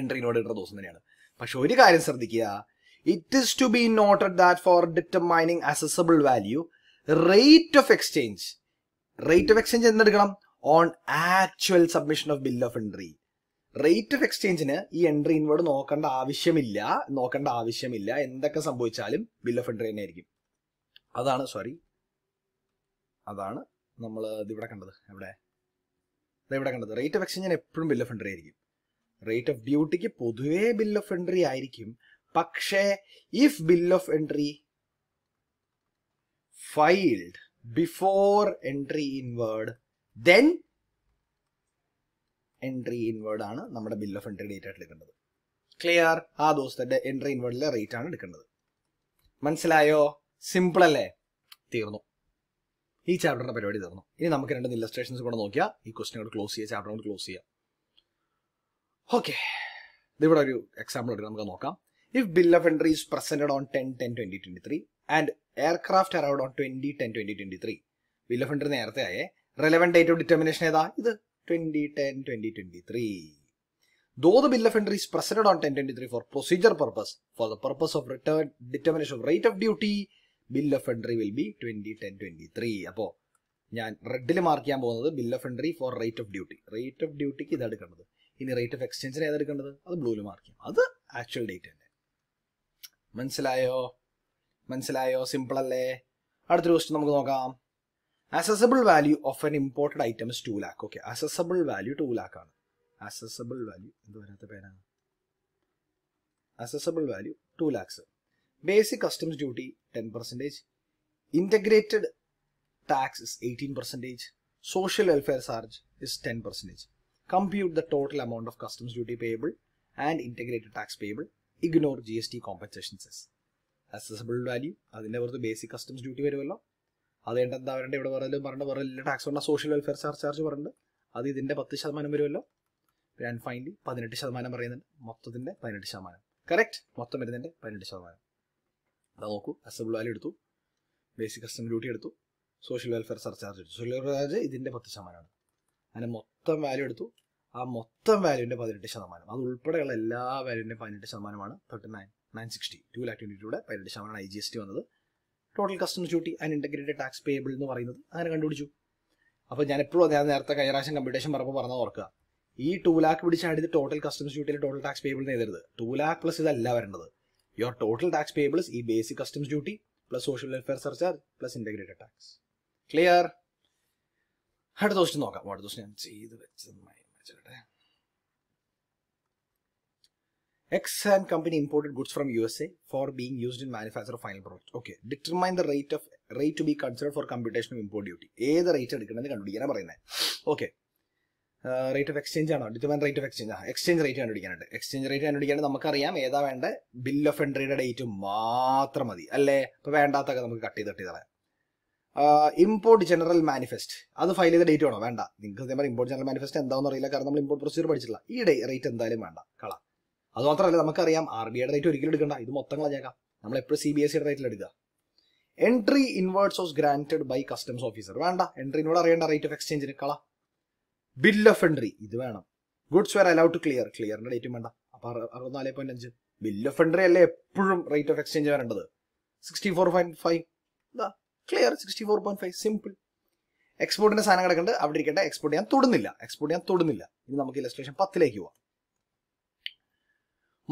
എൻട്രി ഇൻ വേർഡ് ഇടുന്ന ദിവസം തന്നെയാണ് പക്ഷെ ഒരു കാര്യം ശ്രദ്ധിക്കുക it is to be noted that for determining assessable value rate of exchange rate of exchange എന്തെടുക്കണം on actual submission of bill of entry rate of എക്സ്ചേഞ്ചിന് ഈ എൻട്രി ഇൻവേർഡ് നോക്കേണ്ട ആവശ്യമില്ല നോക്കേണ്ട ആവശ്യമില്ല എന്തൊക്കെ സംഭവിച്ചാലും ബിൽ ഓഫ് എൻട്രി തന്നെ ആയിരിക്കും അതാണ് സോറി അതാണ് നമ്മൾ ഇതിവിടെ കണ്ടത് എവിടെ ഇവിടെ കണ്ടത് റേറ്റ് ഓഫ് എക്സ്ചേഞ്ചിന് എപ്പോഴും ബിൽ ഓഫ് എൻട്രി ആയിരിക്കും റേറ്റ് ഓഫ് ഡ്യൂട്ടിക്ക് പൊതുവേ ബിൽ ഓഫ് എൻട്രി ആയിരിക്കും പക്ഷേ if bill of entry filed before entry inward then entry inward ആണ് നമ്മുടെ ബിൽ ഓഫ് എൻട്രി ഡേറ്റ് ആയിട്ട് എടുക്കേണ്ടത് ക്ലിയർ ആ ദിവസത്തെ എൻട്രി ഇൻവേർഡിലെ റേറ്റ് ആണ് എടുക്കേണ്ടത് മനസ്സിലായോ സിമ്പിൾ അല്ലേ തീർന്നു ഈ ചാപ്റ്ററിന്റെ പരിപാടി തീർന്നു ഇനി നമുക്ക് രണ്ട് ഇല്ലസ്ട്രേഷൻസ് കൂടെ നോക്കിയാൽ ഈ ക്വസ്റ്റിനോട് ക്ലോസ് ചെയ്യുക ചാപ്റ്ററിനോട് ക്ലോസ് ചെയ്യുക ഓക്കെ ഇതിവിടെ ഒരു എക്സാമ്പിൾ എടുക്കാം നമുക്ക് നോക്കാം if bill of entry is presented on ten ten twenty twenty three and aircraft arrived on twenty ten twenty twenty three bill of entry നേരത്തെ ആയേ റെലവൻ ഡേറ്റ് ഓഫ് ഡിറ്റർമിനേഷൻ ഏതാ ഇത് twenty ten twenty twenty three though the bill of the Bill on ten twenty three for 1023 purpose for the purpose of return determination of rate of duty bill of entry will be twenty ten twenty three അപ്പോ ഞാൻ റെഡിൽ mark ചെയ്യാൻ പോകുന്നത് bill of entry for rate of duty rate of ഡ്യൂട്ടിക്ക് ഇത് എടുക്കേണ്ടത് ഇനി rate of എക്സ്ചേഞ്ചിന് എടുക്കേണ്ടത് അത് ബ്ലൂവിൽ മാർക്ക് ചെയ്യാം അത് ആക്ച്വൽ ഡേറ്റ് തന്നെ മനസ്സിലായോ മനസ്സിലായോ സിമ്പിൾ അല്ലേ അടുത്തൊരു ക്വസ്റ്റ്യൻ നമുക്ക് നോക്കാം assessable value of an imported items two lakh okay assessable value two lakh ആണ് അസസബിൾ വാല്യൂ എന്ത് വരാത്ത പേരാണ് assessable value two lakhs basic customs duty ten percentage integrated tax is eighteen percentage social welfare charge is ten percentage compute the total amount of customs duty payable and integrated tax payable ignore G S T compensations assessable value അതിൻ്റെ പുറത്ത് basic customs duty വരുമല്ലോ അത് എന്താ വരേണ്ടത് ഇവിടെ പറഞ്ഞാലും പറഞ്ഞു പറഞ്ഞില്ല ടാക്സ് പറഞ്ഞാൽ സോഷ്യൽ വെൽഫെയർ സർ ചാർജ് പറഞ്ഞിട്ടുണ്ട് അത് ഇതിൻ്റെ പത്ത് ശതമാനം വരുമല്ലോ ആൻഡ് ഫൈനലി പതിനെട്ട് ശതമാനം പറയുന്നുണ്ട് മൊത്തത്തിൻ്റെ പതിനെട്ട് ശതമാനം കറക്റ്റ് മൊത്തം വരുന്നതിൻ്റെ പതിനെട്ട് ശതമാനം അത് നോക്കൂ അസബിൾ വാല്യൂ എടുത്തു ബേസിക് കസ്റ്റം ഡ്യൂട്ടി എടുത്തു സോഷ്യൽ വെൽഫെയർ സർചാർജ് എടുത്തു സോഷ്യൽ വെൽഫെയർ ചാർജ് ഇതിൻ്റെ പത്ത് ശതമാനമാണ് അങ്ങനെ മൊത്തം വാല്യൂ എടുത്തു ആ മൊത്തം വാല്യൂവിൻ്റെ പതിനെട്ട് ശതമാനം അത് ഉൾപ്പെടെയുള്ള എല്ലാ വാല്യൂവിൻ്റെ പതിനെട്ട് ശതമാനമാണ് thirty nine nine sixty two lakh twenty ടൂടെ പതിനെട്ട് ശതമാനമാണ് ഐ ജി എസ് ടി വന്നത് total customs duty and integrated tax payable എന്ന് പറയുന്നത് അങ്ങനെ കണ്ടുപിടിച്ചു അപ്പോൾ ഞാൻ എപ്പോഴും ഞാൻ നേരത്തെ കഴിഞ്ഞ കമ്പ്യൂട്ടേഷൻ പറഞ്ഞപ്പോൾ പറഞ്ഞത് ഓർക്കുക ഈ ടു ലാക്ക് പിടിച്ചാണ് ഇത് ടോട്ടൽ കസ്റ്റംസ് ഡ്യൂട്ടിയിൽ ടോട്ടൽ ടാക്സ് പേബിൾ എഴുതരുത് ടു ലാക്ക് പ്ലസ് ഇതല്ല വരേണ്ടത് യുവർ ടോട്ടൽ ടാക്സ് പേബിൾസ് ഈ basic customs duty plus social welfare surcharge plus integrated tax clear അടുത്ത ക്വസ്റ്റ്യൻ നോക്കാം അടുത്ത ക്വസ്റ്റ്യൻ ചെയ്ത് വെച്ചത് X and company imported goods from USA for being used in manufacture of final product. Okay. Determine the rate of rate to be considered for computation of import duty. ഏത് rate എടുക്കണമെന്ന് കണ്ടുപിടിക്കാൻ പറയുന്നത് okay rate of exchange ആണോ determine rate of exchange ആ exchange rate കണ്ടുപിടിക്കാനുണ്ട് exchange rate കണ്ടുപിടിക്കാനാണ് നമുക്കറിയാം ഏതാ വേണ്ട ബിൽ ഓഫ് എൻട്രിയുടെ ഡേറ്റ് മാത്രം മതി അല്ലേ ഇപ്പൊ വേണ്ടാത്തൊക്കെ നമുക്ക് കട്ട് ചെയ്ത് തട്ടി ചെയ്ത് ഇമ്പോർട്ട് ജനറൽ മാനിഫെസ്റ്റ് അത് ഫയൽ ചെയ്ത ഡേറ്റ് വേണോ വേണ്ട നിങ്ങൾക്ക് ഇമ്പോർട്ട് ജനറൽ മാനിഫെസ്റ്റ് എന്താണെന്ന് അറിയില്ല കാരണം നമ്മൾ ഇമ്പോർട്ട് പ്രൊസീജിയർ പഠിച്ചിട്ടില്ല ഈ ഡേ റേറ്റ് എന്തായാലും വേണ്ട കളാം അതുമാത്രമല്ല നമുക്കറിയാം ആർ ബി റേറ്റ് ഒരിക്കലും എടുക്കണ്ട ഇത് മൊത്തം കളഞ്ഞേക്കാം നമ്മൾ എപ്പോഴും സി ബി എസ് സിയുടെ റേറ്റിൽ എടുക്കുക entry inwards was granted by customs officer വേണ്ട എൻട്രിനോട് അറിയേണ്ട റേറ്റ് ഓഫ് എക്സ്ചേഞ്ചിന് കള ബിൽ ഓഫ് എൻട്രി ഇത് വേണം goods were allowed to clear ക്ലിയറിന്റെ ഡേറ്റും വേണ്ട അപ്പൊ അറുപത്തിനാല് പോയിന്റ് അഞ്ച് ബിൽ ഓഫ് എൻട്രി അല്ലേ എപ്പോഴും റേറ്റ് ഓഫ് എക്സ്ചേഞ്ച് വരേണ്ടത് sixty four point five clear sixty four point five simple എക്സ്പോർട്ടിന്റെ സാധനം കിടക്കുന്നുണ്ട് അവിടെ ഇരിക്കട്ടെ എക്സ്പോർട്ട് ചെയ്യാൻ തൊടുന്നില്ല എക്സ്പോർട്ട് ചെയ്യാൻ തൊടുന്നില്ല ഇനി നമുക്ക് ഇലസ്ട്രേഷൻ പത്തിലേക്ക് പോവാം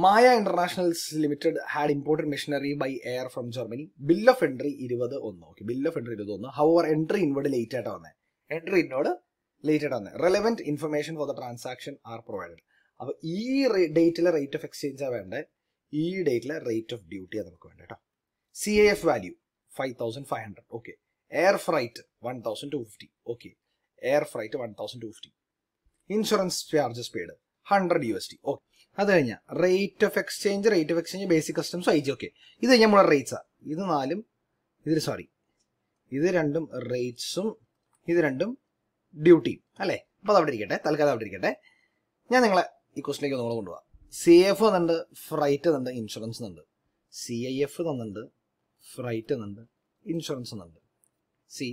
Maya internationals limited had imported machinery by air from Germany bill of entry ഇരുപത് ഒന്ന് ഓക്കെ ബിൽ ഓഫ് എൻട്രി ഇരുപത് ഒന്ന് however entry inward late ആയിട്ട് വന്നത് എൻട്രി ഇന്നോട് ലേറ്റ് ആയിട്ട് വന്നത് relevant information for the transaction are provided അപ്പൊ ഈ ഡേറ്റിലെ റേറ്റ് ഓഫ് എക്സ്ചേഞ്ച് ആ വേണ്ടത് ഈ ഡേറ്റിലെ റേറ്റ് ഓഫ് ഡ്യൂട്ടിയാണ് നമുക്ക് വേണ്ട കേട്ടോ C A F value five thousand five hundred okay air freight one thousand two fifty okay air freight one thousand two fifty insurance charges paid hundred U S T okay അത് കഴിഞ്ഞ rate of exchange rate of exchange basic customs I G okay ഇത് കഴിഞ്ഞാൽ rates റേറ്റ്സാണ് ഇത് നാലും ഇതിൽ sorry ഇത് രണ്ടും റേറ്റ്സും ഇത് രണ്ടും ഡ്യൂട്ടിയും അല്ലേ അപ്പോൾ അതവിടെ ഇരിക്കട്ടെ തൽക്കാലം അവിടെ ഇരിക്കട്ടെ ഞാൻ നിങ്ങളെ ഈ ക്വസ്റ്റിലേക്ക് ഒന്ന് കൊണ്ടുപോകാം സി എഫ് എന്നുണ്ട് ഫ്രൈറ്റ് എന്നുണ്ട് ഇൻഷുറൻസ് എന്നുണ്ട് സി ഐ എഫ് എന്നുണ്ട് ഫ്രൈറ്റ് എന്നുണ്ട് ഇൻഷുറൻസ് എന്നുണ്ട് സി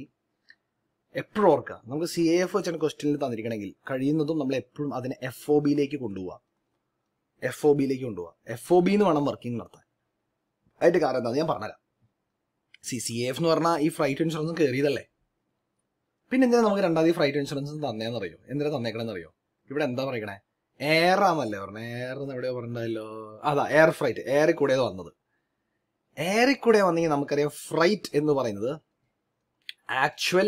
എപ്പോഴും ഓർക്കുക നമുക്ക് സി എ എഫ് വെച്ചാണ് ക്വസ്റ്റിനിൽ തന്നിരിക്കണമെങ്കിൽ കഴിയുന്നതും നമ്മൾ എപ്പോഴും അതിനെ എഫ് ഒ ബിയിലേക്ക് കൊണ്ടുപോകാം എഫ് ഒ ബിയിലേക്ക് കൊണ്ടുപോകാം എഫ് ഒ എന്ന് വേണം വർക്കിംഗ് നടത്താൻ അതിൻ്റെ കാരണം എന്താ ഞാൻ പറഞ്ഞുതരാം സി സി എഫ് എന്ന് പറഞ്ഞാൽ ഈ ഫ്ലൈറ്റ് ഇൻഷുറൻസ് കയറിയതല്ലേ പിന്നെ എന്തിനാ നമുക്ക് രണ്ടാമത് ഫ്ലൈറ്റ് ഇൻഷുറൻസ് അറിയോ എന്തിനാ അറിയോ ഇവിടെ എന്താ പറയണേ എയർ ആണല്ലേ പറഞ്ഞത് എയർ എന്ന് എവിടെയോ പറഞ്ഞല്ലോ അതാ എയർ ഫ്ലൈറ്റ് എയറിൽ കൂടെയാണ് വന്നത് എയറിൽ കൂടെ വന്നെങ്കിൽ നമുക്കറിയാം ഫ്ലൈറ്റ് എന്ന് പറയുന്നത് ആക്ച്വൽ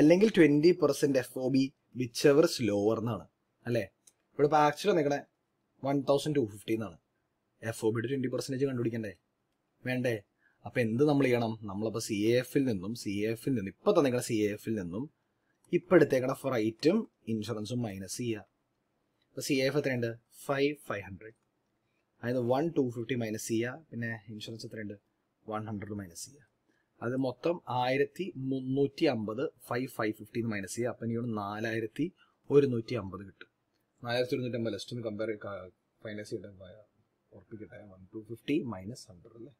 അല്ലെങ്കിൽ twenty percent F O B whichever slower എന്നാണ് അല്ലേ ഇവിടെ ഇപ്പോൾ ആക്ച്വൽ നിൽക്കണേ വൺ തൗസൻഡ് ടു ഫിഫ്റ്റി എന്നാണ് F O B twenty percentage കണ്ടുപിടിക്കണ്ടേ വേണ്ടേ അപ്പോൾ എന്ത് നമ്മൾ ചെയ്യണം നമ്മളിപ്പോൾ സി എ എഫിൽ നിന്നും സി എ എഫിൽ നിന്നും ഇപ്പോൾ തന്നേക്കണ സി എ എഫിൽ നിന്നും ഇപ്പോൾ എടുത്തേക്കണ റൈറ്റും ഇൻഷുറൻസും മൈനസ് ചെയ്യുക ഇപ്പോൾ സി എ എഫ് എത്രയുണ്ട് ഫൈവ് ഫൈവ് ഹൺഡ്രഡ് അതായത് വൺ ടു ഫിഫ്റ്റി മൈനസ് ചെയ്യുക പിന്നെ ഇൻഷുറൻസ് എത്രയുണ്ട് വൺ ഹൺഡ്രഡ് മൈനസ് ചെയ്യുക അത് മൊത്തം ആയിരത്തി മുന്നൂറ്റി അമ്പത് ഫൈവ് ഫൈവ് ഫിഫ്റ്റീന്ന് മൈനസ് ചെയ്യുക അപ്പം ഇനി നാലായിരത്തി ഒരുന്നൂറ്റി അമ്പത് കിട്ടും നാലായിരത്തി അമ്പത് ലസ്റ്റിന് കമ്പയർ ഫൈനലൈസ് ചെയ്തിട്ട് ഓർപ്പിക്കട്ടെ one two fifty minus hundred അല്ലേ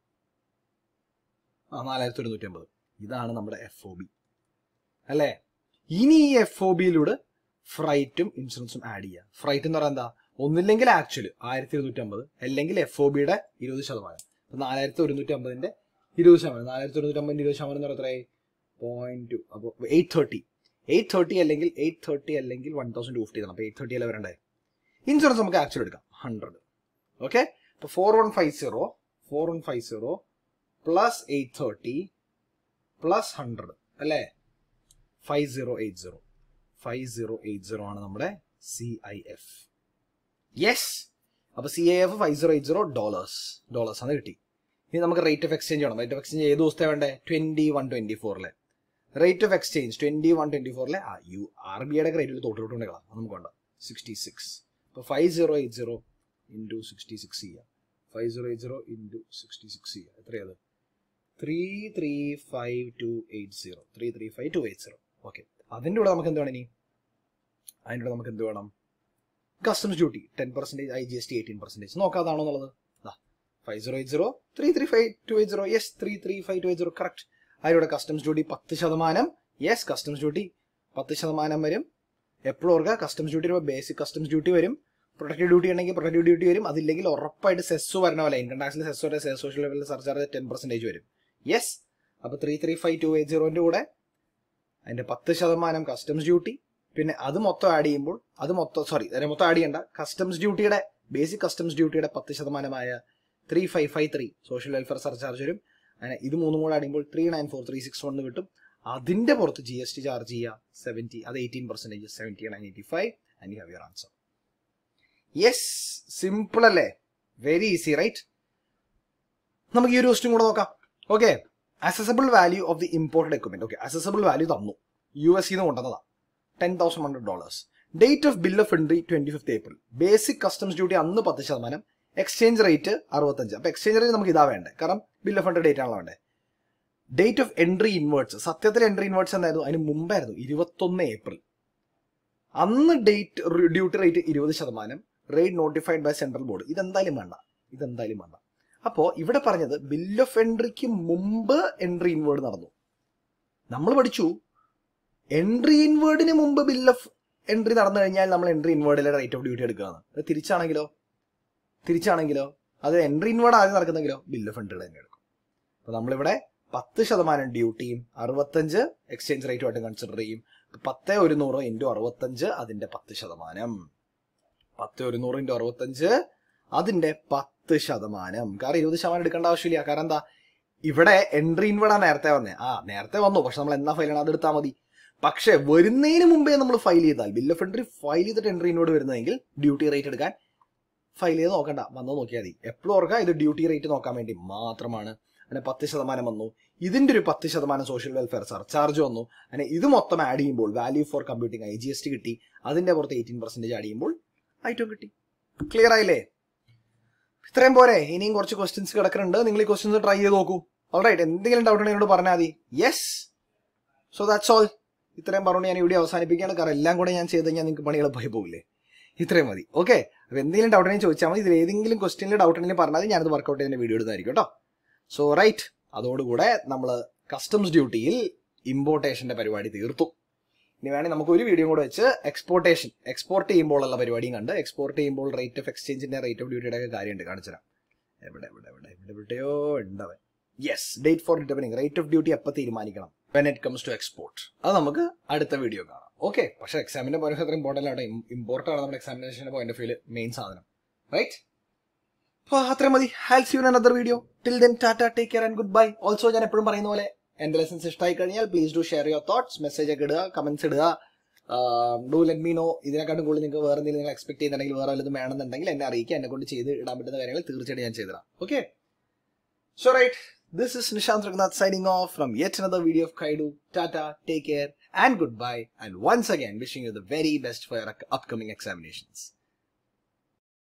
ആ നാലായിരത്തി അമ്പത് ഇതാണ് നമ്മുടെ എഫ് ഒ ബി അല്ലേ ഇനി ഈ എഫ് ഒ ബിയിലൂടെ ഫ്രൈറ്റും ഇൻഷുറൻസും ആഡ് ചെയ്യുക ഫ്രൈറ്റ് എന്ന് പറയാൻ എന്താ ഒന്നില്ലെങ്കിൽ ആക്ച്വൽ ആയിരത്തി ഇരുന്നൂറ്റി അമ്പത് അല്ലെങ്കിൽ എഫ് ഒ ബിയുടെ ഇരുപത് ശതമാനം അപ്പം നാലായിരത്തി ഒരുന്നൂറ്റി ഒരുന്നൂറ്റമ്പതിൻ്റെ ഇരുപത് ശതമാനം നാലായിരത്തി ഒരുന്നൂറ്റമ്പതിൻ്റെ ഇരുപത് ശതമാനം എന്ന് പറയുന്നത് പോയിന്റ് അപ്പോൾ എയ്റ്റ് തേർട്ടി എയ്റ്റ് തേർട്ടി അല്ലെങ്കിൽ എയ്റ്റ് തേർട്ടി അല്ലെങ്കിൽ വൺ തൗസൻഡ് ടു ഫിഫ്റ്റി തന്നെ അപ്പോൾ എയ്റ്റ് തേർട്ടി അല്ല വരണ്ടേ ഇൻഷുറൻസ് നമുക്ക് ആക്ച്വൽ എടുക്കാം ഹൺഡ്രഡ് ഓക്കെ അപ്പോൾ four one five zero four one five zero plus eight thirty plus hundred അല്ലേ five zero eight zero five zero eight zero ആണ് നമ്മുടെ സി ഐ എഫ് യെസ് അപ്പോൾ C I F five zero eight zero dollars dollars ആണ് കിട്ടി ഇനി നമുക്ക് rate of exchange വേണം rate of exchange ഏത് ദിവസത്തെ വേണ്ടേ ട്വന്റി വൺ ട്വൻറ്റി ഫോറിലെ rate of exchange twenty one twenty ഫോറിലെ ആ യു ആർ ബി ഐയുടെ റേറ്റിൽ തോട്ടിലോട്ട് കൊണ്ട് കളാം നമുക്ക് കൊണ്ടാം സിക്സ്റ്റി സിക്സ് ഇപ്പോൾ five zero eight zero into sixty six ചെയ്യാം five zero eight zero into sixty six ചെയ്യാം എത്രയത് three three five two eight zero three three five two eight zero okay അതിൻ്റെ കൂടെ നമുക്ക് എന്ത് വേണം ഇനി അതിൻ്റെ കൂടെ നമുക്ക് എന്ത് വേണം customs duty ten percentage I G S T eighteen percentage നോക്കാതാണോ എന്നുള്ളത് five zero eight zero three three five two eight zero yes three three five two eight zero correct അതിലൂടെ കസ്റ്റംസ് ഡ്യൂട്ടി പത്ത് ശതമാനം യെസ് കസ്റ്റംസ് ഡ്യൂട്ടി പത്ത് ശതമാനം വരും എപ്പോഴും ഓർക്കുക കസ്റ്റംസ് ഡ്യൂട്ടി വരുമ്പോൾ ബേസിക് കസ്റ്റംസ് ഡ്യൂട്ടി വരും പ്രൊട്ടക്റ്റീവ് ഡ്യൂട്ടി ഉണ്ടെങ്കിൽ പ്രൊട്ടക്റ്റീവ് ഡ്യൂട്ടി വരും അതില്ലെങ്കിൽ ഉറപ്പായിട്ട് സെസ് വരണ പോലെ ഇൻകം സെസ് വരെ സെസ് സോഷ്യൽ ലെവലിൽ സർചാർജ് ടെൻ പെർസെൻറ്റേജ് വരും യെസ് അപ്പോൾ three three five two eight സീറോൻ്റെ കൂടെ അതിൻ്റെ പത്ത് ശതമാനം കസ്റ്റംസ് ഡ്യൂട്ടി പിന്നെ അത് മൊത്തം ആഡ് ചെയ്യുമ്പോൾ അത് മൊത്തം സോറി അതിനെ മൊത്തം ആഡ് ചെയ്യേണ്ട കസ്റ്റംസ് ഡ്യൂട്ടിയുടെ ബേസിക് കസ്റ്റംസ് ഡ്യൂട്ടിയുടെ പത്ത് ശതമാനമായ three five five three social welfare surcharge വരും അങ്ങനെ ഇത് മൂന്നും കൂടെ അടിയുമ്പോൾ three nine four three six one കിട്ടും അതിൻ്റെ പുറത്ത് ജി എസ് ടി ചാർജ് ചെയ്യുക സെവൻറ്റി അത് eighteen percentage seventy nine eighty five and you have your answer yes simple അല്ലേ വെരി ഈസി റൈറ്റ് നമുക്ക് ഈ ഒരു ക്വസ്റ്റ്യൻ കൂടെ നോക്കാം okay assessable value of the imported equipment okay assessable value തന്നു U S സിന്ന് കൊണ്ടുവന്നതാണ് ten thousand hundred dollars date of bill of entry twenty fifth April basic customs duty അന്ന് പത്ത് ശതമാനം എക്സ്ചേഞ്ച് റേറ്റ് അറുപത്തഞ്ച് അപ്പൊ എക്സ്ചേഞ്ച് റേറ്റ് നമുക്ക് ഇതാ വേണ്ടത് കാരണം ബിൽ ഓഫ് ഹൺഡ്രഡ് ഡേറ്റ് ആണല്ലോ വേണ്ടത് ഡേറ്റ് ഓഫ് എൻട്രി ഇൻവേർട്സ് സത്യത്തിൽ എൻട്രി ഇൻവേർട്സ് എന്തായിരുന്നു അതിന് മുമ്പായിരുന്നു ഇരുപത്തൊന്ന് ഏപ്രിൽ അന്ന് ഡേറ്റ് ഡ്യൂട്ടി റേറ്റ് ഇരുപത് ശതമാനം rate notified by central board ഇതെന്തായാലും വേണ്ട ഇതെന്തായാലും വേണ്ട അപ്പോ ഇവിടെ പറഞ്ഞത് ബിൽ ഓഫ് എൻട്രിക്ക് മുമ്പ് എൻട്രി ഇൻവേർഡ് നടന്നു നമ്മൾ പഠിച്ചു എൻട്രി ഇൻവേർഡിന് മുമ്പ് ബിൽ ഓഫ് എൻട്രി നടന്നു കഴിഞ്ഞാൽ നമ്മൾ എൻട്രി ഇൻവേർഡിലെ റേറ്റ് ഓഫ് ഡ്യൂട്ടി എടുക്കുകയാണ് തിരിച്ചാണെങ്കിലോ തിരിച്ചാണെങ്കിലോ അത് എൻട്രി ഇൻവേർഡ് ആദ്യം നടക്കുന്നെങ്കിലോ ബില്ല് ഓഫ് തന്നെ എടുക്കും അപ്പോൾ നമ്മളിവിടെ പത്ത് ശതമാനം ഡ്യൂട്ടിയും അറുപത്തഞ്ച് എക്സ്ചേഞ്ച് റേറ്റുമായിട്ട് കൺസിഡർ ചെയ്യും പത്ത് നൂറ് ഇൻറ്റു അറുപത്തഞ്ച് അതിന്റെ പത്ത് ശതമാനം പത്ത് നൂറ് ഇൻറ്റു അറുപത്തഞ്ച് അതിന്റെ പത്ത് ശതമാനം കാരണം ഇരുപത് ശതമാനം എടുക്കേണ്ട ആവശ്യമില്ല കാരണം എന്താ ഇവിടെ എൻട്രി ഇൻവേർഡാ നേരത്തെ വന്നേ ആ നേരത്തെ വന്നു പക്ഷെ നമ്മൾ എന്നാ ഫയൽ ആണ് അത് എടുത്താൽ മതി പക്ഷെ വരുന്നതിന് മുമ്പേ നമ്മൾ ഫയൽ ചെയ്താൽ ബില്ല് ഓഫ് എൻട്രി ഫയൽ ചെയ്തിട്ട് എൻട്രി ഇൻവേർഡ് വരുന്നതെങ്കിൽ ഡ്യൂട്ടി റേറ്റ് എടുക്കാൻ ഫയൽ ചെയ്ത് നോക്കണ്ട വന്ന് നോക്കിയാൽ മതി എപ്പോഴും ഓർക്കുക ഇത് ഡ്യൂട്ടി റേറ്റ് നോക്കാൻ വേണ്ടി മാത്രമാണ് അങ്ങനെ പത്ത് ശതമാനം വന്നു ഇതിന്റെ ഒരു പത്ത് ശതമാനം സോഷ്യൽ വെൽഫെയർ സർചാർജ് വന്നു അങ്ങനെ ഇത് മൊത്തം ആഡ് ചെയ്യുമ്പോൾ value for computing I G S T കിട്ടി അതിന്റെ പുറത്ത് എയ്റ്റീൻ പെർസെന്റേജ് ആഡ് ചെയ്യുമ്പോൾ ഐറ്റം കിട്ടി ക്ലിയർ ആയില്ലേ ഇത്രയും പോരെ ഇനിയും കുറച്ച് ക്വസ്റ്റ്യൻസ് കിടക്കുന്നുണ്ട് നിങ്ങൾ ഈ ക്വസ്റ്റ്യൻസ് ട്രൈ ചെയ്ത് നോക്കൂ ഓൾറൈറ്റ് എന്തെങ്കിലും ഡൗട്ട് ഉണ്ടെങ്കിൽ എന്നോട് പറഞ്ഞാൽ മതി യെസ് സോ ദാറ്റ്സ് ഓൾ ഇത്രയും പറഞ്ഞു ഞാൻ ഇവിടെ അവസാനിപ്പിക്കുകയാണ് കാരണം എല്ലാം കൂടെ ഞാൻ ചെയ്ത് കഴിഞ്ഞാൽ നിങ്ങൾക്ക് പണികൾ പോയി പോകില്ലേ ഇത്രയും മതി ഓക്കെ അപ്പോൾ എന്തെങ്കിലും ഡൗട്ട് ചോദിച്ചാൽ മതി ഇതിൽ ഏതെങ്കിലും ക്വസ്റ്റിനിൽ ഡൗട്ട് ഉണ്ടെങ്കിൽ പറഞ്ഞാൽ ഞാനത് വർക്ക്ഔട്ട് ചെയ്യുന്ന വീഡിയോ എടുത്തായിരിക്കും കേട്ടോ സോ റൈറ്റ് അതോടുകൂടെ നമ്മൾ കസ്റ്റംസ് ഡ്യൂട്ടിയിൽ ഇമ്പോർട്ടേഷന്റെ പരിപാടി തീർത്തു ഇനി വേണമെങ്കിൽ നമുക്ക് ഒരു വീഡിയോ കൂടെ വെച്ച് എക്സ്പോർട്ടേഷൻ എക്സ്പോർട്ട് ചെയ്യുമ്പോൾ ഉള്ള പരിപാടിയും കണ്ട് എക്സ്പോർട്ട് ചെയ്യുമ്പോൾ റേറ്റ് ഓഫ് എക്സ്ചേഞ്ചിന്റെ റേറ്റ് ഓഫ് ഡ്യൂട്ടിയുടെ ഒക്കെ കാര്യമുണ്ട് കാണിച്ചുതരാം എവിടെ എവിടെ എവിടെ എവിടെ എവിടെയോ ഉണ്ടവൻ yes date for determining rate of duty എപ്പോൾ തീരുമാനിക്കണം when it comes to export അത് നമുക്ക് അടുത്ത വീഡിയോ കാണാം ഓക്കെ പക്ഷെ എക്സാമിന്റെ പോയിന്റ് അത്ര ഇമ്പോർട്ടൻ്റ് ആണ് ഇമ്പോർട്ടൻ്റ് ആണ് നമ്മുടെ എക്സാമിനേഷൻ്റെ പോയിന്റ് ഓഫ് വ്യൂ മെയിൻ സാധനം റൈറ്റ് അപ്പോൾ അത്ര മതി shall see in another video till then tata take care and good bye also ഞാൻ എപ്പോഴും പറയുന്ന പോലെ എന്റെ ലെസൻസ് ഇഷ്ടമായി കഴിഞ്ഞാൽ please do share your thoughts message ഒക്കെ ഇടുക കമന്റ്സ് ഇടുക ഡു ലെറ്റ് മീ നോ ഇതിനെക്കാട്ടും കൂടുതൽ നിങ്ങൾക്ക് വേറെ എന്തെങ്കിലും നിങ്ങൾ എക്സ്പെക്ട് ചെയ്യുന്നുണ്ടെങ്കിൽ വേറെ വല്ലതും വേണമെന്നുണ്ടെങ്കിൽ എന്നെ അറിയിക്കുക എന്നെ കൊണ്ട് ചെയ്ത് ഇടാൻ പറ്റുന്ന കാര്യങ്ങൾ തീർച്ചയായിട്ടും ഞാൻ ചെയ്തിടാം okay so right this is Nishant Raghunath signing off from yet another video of guide tata take care and goodbye, and once again wishing you the very best for your upcoming examinations.